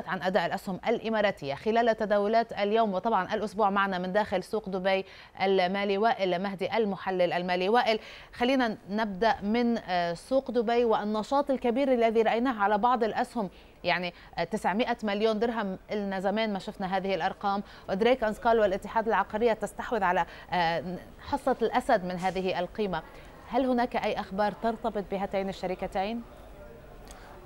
تحدث عن أداء الأسهم الإماراتية خلال تداولات اليوم وطبعا الأسبوع معنا من داخل سوق دبي المالي وائل مهدي المحلل المالي وائل خلينا نبدأ من آه، سوق دبي والنشاط الكبير الذي رأيناه على بعض الأسهم يعني 900 آه، مليون درهم لنا زمان ما شفنا هذه الارقام ودريك انسكال والاتحاد العقاريه تستحوذ على آه، حصه الاسد من هذه القيمه هل هناك اي اخبار ترتبط بهاتين الشركتين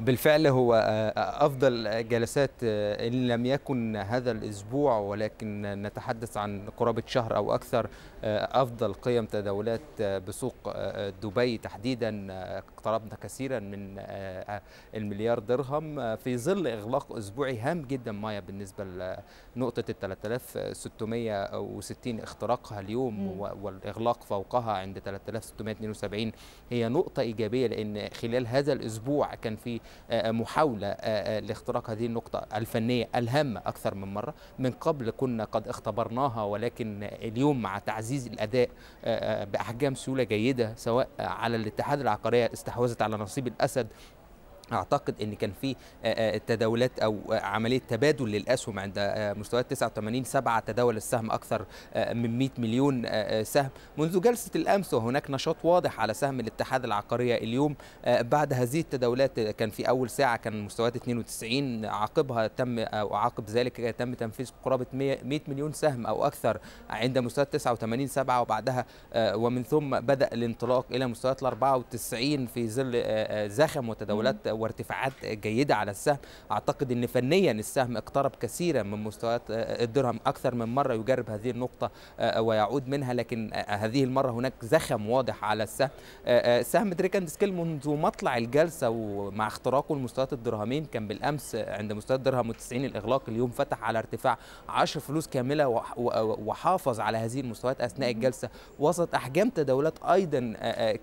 بالفعل هو آه، آه، أفضل جلسات آه، إن لم يكن هذا الأسبوع ولكن نتحدث عن قرابة شهر أو أكثر أفضل قيم تداولات بسوق دبي تحديدا اقتربنا كثيرا من المليار درهم في ظل إغلاق أسبوعي هام جدا مايا بالنسبة لنقطة ال 3660 اختراقها اليوم والإغلاق فوقها عند 3672 هي نقطة إيجابية لأن خلال هذا الأسبوع كان في آه، آه، محاولة آه، لاختراق هذه النقطة الفنية الهامة أكثر من مرة من قبل كنا قد اختبرناها ولكن اليوم مع تعزيز الأداء بأحجام سيولة جيدة سواء على الاتحاد العقارية استحوذت على نصيب الأسد اعتقد ان كان في تداولات او عمليه تبادل للاسهم عند مستويات 89 سبعه تداول السهم اكثر من 100 مليون سهم منذ جلسه الامس وهناك نشاط واضح على سهم الاتحاد العقاريه اليوم بعد هذه التداولات كان في اول ساعه كان مستويات 92 عقبها تم او عقب ذلك تم تنفيذ قرابه 100 مليون سهم او اكثر عند مستويات 89 سبعه وبعدها ومن ثم بدا الانطلاق الى مستويات 94 في ظل زخم وتداولات وارتفاعات جيده على السهم اعتقد ان فنيا السهم اقترب كثيرا من مستويات آه، آه، الدرهم اكثر من مره يجرب هذه النقطه آه، ويعود منها لكن هذه المره هناك زخم واضح على السهم سهم دريكند سكيل منذ مطلع الجلسه ومع اختراقه لمستويات الدرهمين كان بالامس عند مستوى الدرهم و90 الاغلاق اليوم فتح على ارتفاع 10 فلوس كامله وحافظ على هذه المستويات اثناء الجلسه وسط احجام تداولات ايضا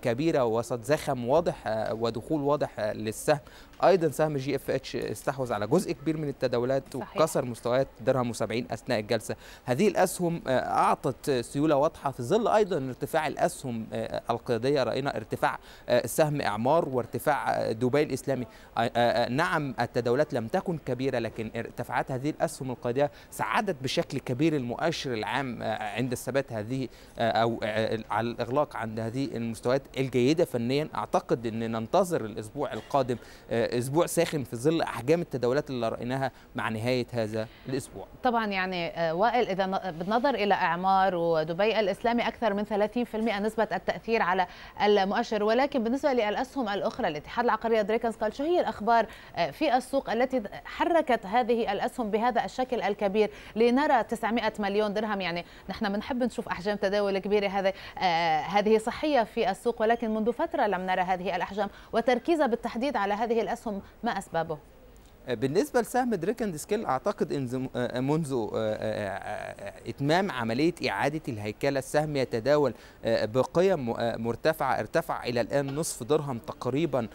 كبيره وسط زخم واضح ودخول واضح للسهم السهم ايضا سهم جي اف اتش استحوذ على جزء كبير من التداولات وكسر مستويات درهم و70 اثناء الجلسه هذه الاسهم آه، اعطت سيوله واضحه في ظل ايضا ارتفاع الاسهم آه، القياديه راينا ارتفاع آه، سهم اعمار وارتفاع دبي الاسلامي نعم التداولات لم تكن كبيره لكن ارتفاعات هذه الاسهم القياديه ساعدت بشكل كبير المؤشر العام عند الثبات هذه او على الاغلاق عند هذه المستويات الجيده فنيا اعتقد ان ننتظر الاسبوع القادم آه، اسبوع ساخن في ظل احجام التداولات اللي رايناها مع نهايه هذا الاسبوع طبعا يعني آه، وائل اذا بالنظر الى اعمار ودبي الاسلامي اكثر من 30% نسبه التاثير على المؤشر ولكن بالنسبه للاسهم الاخرى الاتحاد العقاري دريكنز قال شو هي الاخبار آه، في السوق التي حركت هذه الاسهم بهذا الشكل الكبير لنرى 900 مليون درهم يعني نحن بنحب نشوف احجام تداول كبيره هذا هذه صحيه في السوق ولكن منذ فتره لم نرى هذه الاحجام وتركيزها بالتحديد على هذه الأسهم ما أسبابه؟ بالنسبه لسهم دريك اند سكيل اعتقد ان آه، آه، منذ آه، اتمام عمليه اعاده الهيكله السهم يتداول بقيم مرتفعه ارتفع الى الان نصف درهم تقريبا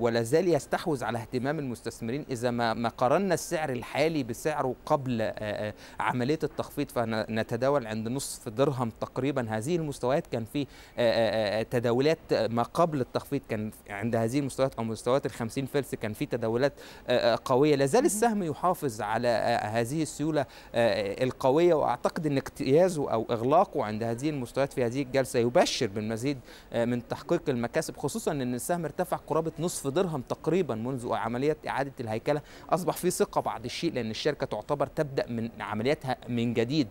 ولا زال يستحوذ على اهتمام المستثمرين اذا ما قارنا السعر الحالي بسعره قبل عمليه التخفيض فنتداول عند نصف درهم تقريبا هذه المستويات كان في تداولات ما قبل التخفيض كان عند هذه المستويات او مستويات ال 50 فلس كان في تداولات قويه لا زال السهم يحافظ على آه، هذه السيوله آه، القويه واعتقد ان اجتيازه او اغلاقه عند هذه المستويات في هذه الجلسه يبشر بالمزيد آه، من تحقيق المكاسب خصوصا ان السهم ارتفع قرابه نصف درهم تقريبا منذ عمليه اعاده الهيكله اصبح في ثقه بعض الشيء لان الشركه تعتبر تبدا من عملياتها من جديد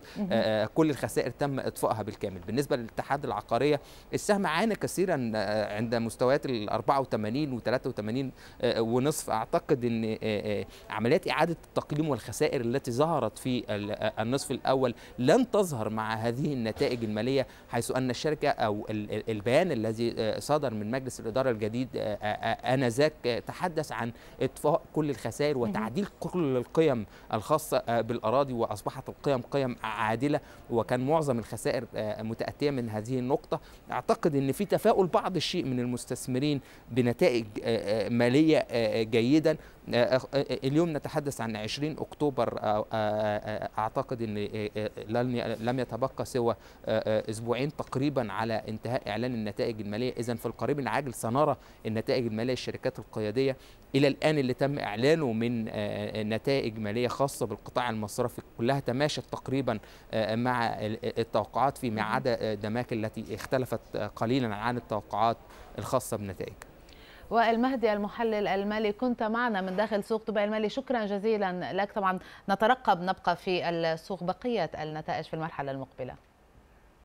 كل الخسائر تم اطفائها بالكامل بالنسبه للاتحاد العقاريه السهم عانى كثيرا عند مستويات ال 84 و 83 ونصف اعتقد ان آه، آه، عمليات إعادة التقييم والخسائر التي ظهرت في آه، النصف الأول لن تظهر مع هذه النتائج المالية حيث أن الشركة أو البيان الذي صدر من مجلس الإدارة الجديد آنذاك تحدث عن إطفاء كل الخسائر وتعديل كل القيم الخاصة بالأراضي وأصبحت القيم قيم عادلة وكان معظم الخسائر متأتية من هذه النقطة أعتقد أن في تفاؤل بعض الشيء من المستثمرين بنتائج مالية جيدا آه، آه، آه، اليوم نتحدث عن 20 أكتوبر أعتقد أن لم يتبقى سوى أسبوعين تقريبا على انتهاء إعلان النتائج المالية إذا في القريب العاجل سنرى النتائج المالية للشركات القيادية إلى الآن اللي تم إعلانه من نتائج مالية خاصة بالقطاع المصرفي كلها تماشت تقريبا مع التوقعات فيما عدا دماك التي اختلفت قليلا عن التوقعات الخاصة بنتائج وائل مهدي المحلل المالي كنت معنا من داخل سوق دبي المالي شكرا جزيلا لك طبعا نترقب نبقى في السوق بقية النتائج في المرحلة المقبلة